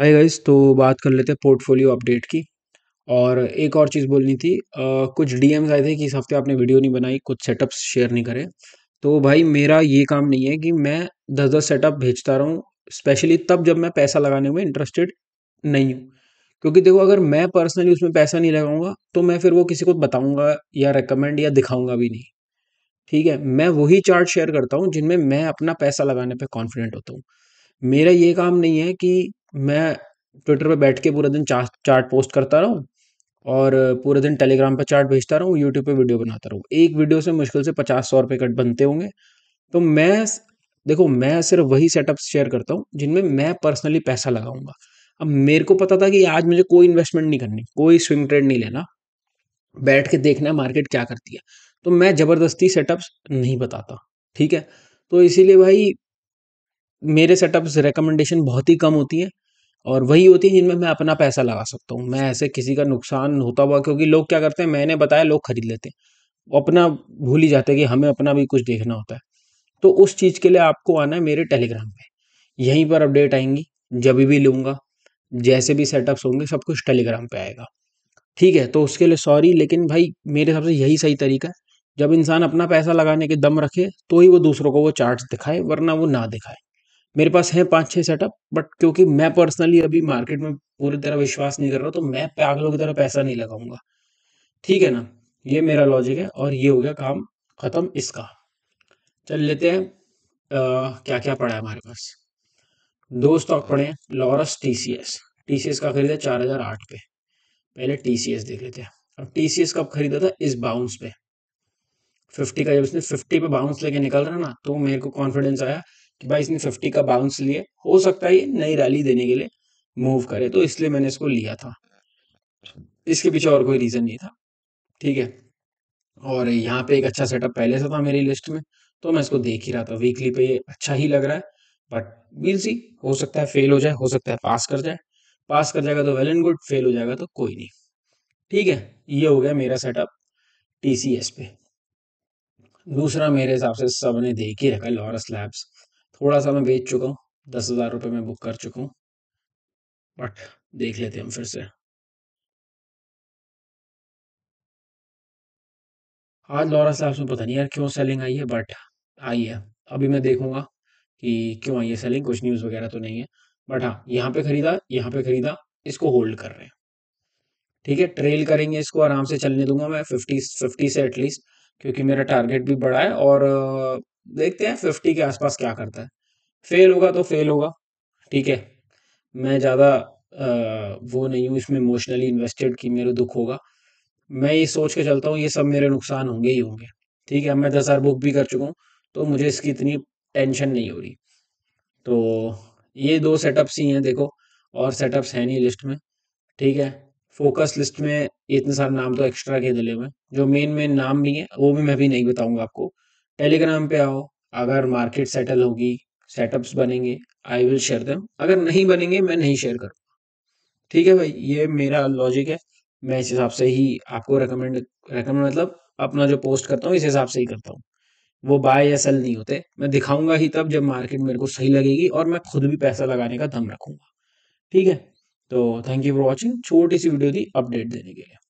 hi guys तो बात कर लेते हैं पोर्टफोलियो अपडेट की और एक और चीज़ बोलनी थी आ, कुछ डी आए थे कि इस हफ्ते आपने वीडियो नहीं बनाई कुछ सेटअप्स शेयर नहीं करे तो भाई मेरा ये काम नहीं है कि मैं दस दस सेटअप भेजता रहूँ स्पेशली तब जब मैं पैसा लगाने में इंटरेस्टेड नहीं हूँ क्योंकि देखो अगर मैं पर्सनली उसमें पैसा नहीं लगाऊंगा तो मैं फिर वो किसी को बताऊंगा या रिकमेंड या दिखाऊंगा भी नहीं ठीक है मैं वही चार्ट शेयर करता हूँ जिनमें मैं अपना पैसा लगाने पर कॉन्फिडेंट होता हूँ मेरा ये काम नहीं है कि मैं ट्विटर पर बैठ के पूरा दिन चार्ट चार्ट पोस्ट करता रहूँ और पूरे दिन टेलीग्राम पर चार्ट भेजता रहूँ यूट्यूब पे वीडियो बनाता रहूँ एक वीडियो से मुश्किल से पचास सौ रुपये कट बनते होंगे तो मैं देखो मैं सिर्फ वही सेटअप शेयर करता हूँ जिनमें मैं पर्सनली पैसा लगाऊंगा अब मेरे को पता था कि आज मुझे कोई इन्वेस्टमेंट नहीं करनी कोई स्विंग ट्रेड नहीं लेना बैठ के देखना है मार्केट क्या करती है तो मैं ज़बरदस्ती सेटअप्स नहीं बताता ठीक है तो इसीलिए भाई मेरे सेटअप्स रिकमेंडेशन बहुत ही कम होती हैं और वही होती है जिनमें मैं अपना पैसा लगा सकता हूँ मैं ऐसे किसी का नुकसान होता हुआ क्योंकि लोग क्या करते हैं मैंने बताया लोग खरीद लेते हैं वो अपना भूल ही जाते हैं कि हमें अपना भी कुछ देखना होता है तो उस चीज़ के लिए आपको आना है मेरे टेलीग्राम पे यहीं पर अपडेट आएंगी जब भी लूँगा जैसे भी सेटअप्स होंगे सब कुछ टेलीग्राम पे आएगा ठीक है तो उसके लिए सॉरी लेकिन भाई मेरे हिसाब से यही सही तरीका है जब इंसान अपना पैसा लगाने के दम रखे तो ही वो दूसरों को वो चार्ट दिखाए वरना वो ना दिखाए मेरे पास है पांच छह सेटअप बट क्योंकि मैं पर्सनली अभी मार्केट में पूरी तरह विश्वास नहीं कर रहा तो मैं पागलों की तरह पैसा नहीं लगाऊंगा ठीक है ना ये मेरा लॉजिक है और ये हो गया काम ख़त्म इसका चल लेते हैं आ, क्या क्या पड़ा है हमारे पास दो स्टॉक पड़े हैं लॉरस टीसीएस टीसीएस का खरीदा चार हज़ार आठ पे पहले टीसीएस देख लेते हैं अब टीसीएस कब खरीदा था इस बाउंस पे फिफ्टी का जब उसने फिफ्टी पे बाउंस लेके निकल रहा ना तो मेरे को कॉन्फिडेंस आया कि भाई इसने फिफ्टी का बाउंस लिए हो सकता है ये नई रैली देने के लिए मूव करे तो इसलिए मैंने इसको लिया था इसके पीछे और कोई रीज़न नहीं था ठीक है और यहाँ पे एक अच्छा सेटअप पहले से था मेरी लिस्ट में तो मैं इसको देख ही रहा था वीकली पे ये अच्छा ही लग रहा है बट विल सी हो सकता है फेल हो जाए हो सकता है पास कर जाए पास कर जाएगा तो वेल एंड गुड फेल हो जाएगा तो कोई नहीं ठीक है ये हो गया मेरा सेटअप टी पे दूसरा मेरे हिसाब से सब देख ही रखा है लॉरस लैब्स थोड़ा सा मैं बेच चुका हूँ दस हज़ार रुपये में बुक कर चुका हूँ बट देख लेते हम फिर से आज लॉरा साहब से पता नहीं यार क्यों सेलिंग आई है बट आई है अभी मैं देखूंगा कि क्यों आई है सेलिंग कुछ न्यूज़ वगैरह तो नहीं है बट हाँ यहाँ पे खरीदा यहाँ पे खरीदा इसको होल्ड कर रहे हैं ठीक है ट्रेल करेंगे इसको आराम से चलने दूंगा मैं फिफ्टी फिफ्टी से एटलीस्ट क्योंकि मेरा टारगेट भी बड़ा है और देखते हैं फिफ्टी के आसपास क्या करता है फेल होगा तो फेल होगा ठीक है मैं ज़्यादा वो नहीं हूँ इसमें इमोशनली इन्वेस्टेड कि मेरे दुख होगा मैं ये सोच के चलता हूँ ये सब मेरे नुकसान होंगे ही होंगे ठीक है मैं दस हज़ार बुक भी कर चुका हूँ तो मुझे इसकी इतनी टेंशन नहीं हो रही तो ये दो सेटअप्स ही हैं देखो और सेटअप्स हैं नहीं लिस्ट में ठीक है फोकस लिस्ट में इतने सारे नाम तो एक्स्ट्रा के दिले हुए जो मेन मेन नाम भी हैं वो भी मैं भी नहीं बताऊंगा आपको टेलीग्राम पे आओ अगर मार्केट सेटल होगी सेटअप्स बनेंगे आई विल शेयर देम अगर नहीं बनेंगे मैं नहीं शेयर करूँगा ठीक है भाई ये मेरा लॉजिक है मैं इस हिसाब से ही आपको रिकमेंड रिकमेंड मतलब अपना जो पोस्ट करता हूँ इस हिसाब से ही करता हूँ वो बाय या सेल नहीं होते मैं दिखाऊंगा ही तब जब मार्केट मेरे को सही लगेगी और मैं खुद भी पैसा लगाने का दम रखूंगा ठीक है तो थैंक यू फॉर वॉचिंग छोटी सी वीडियो थी अपडेट देने के लिए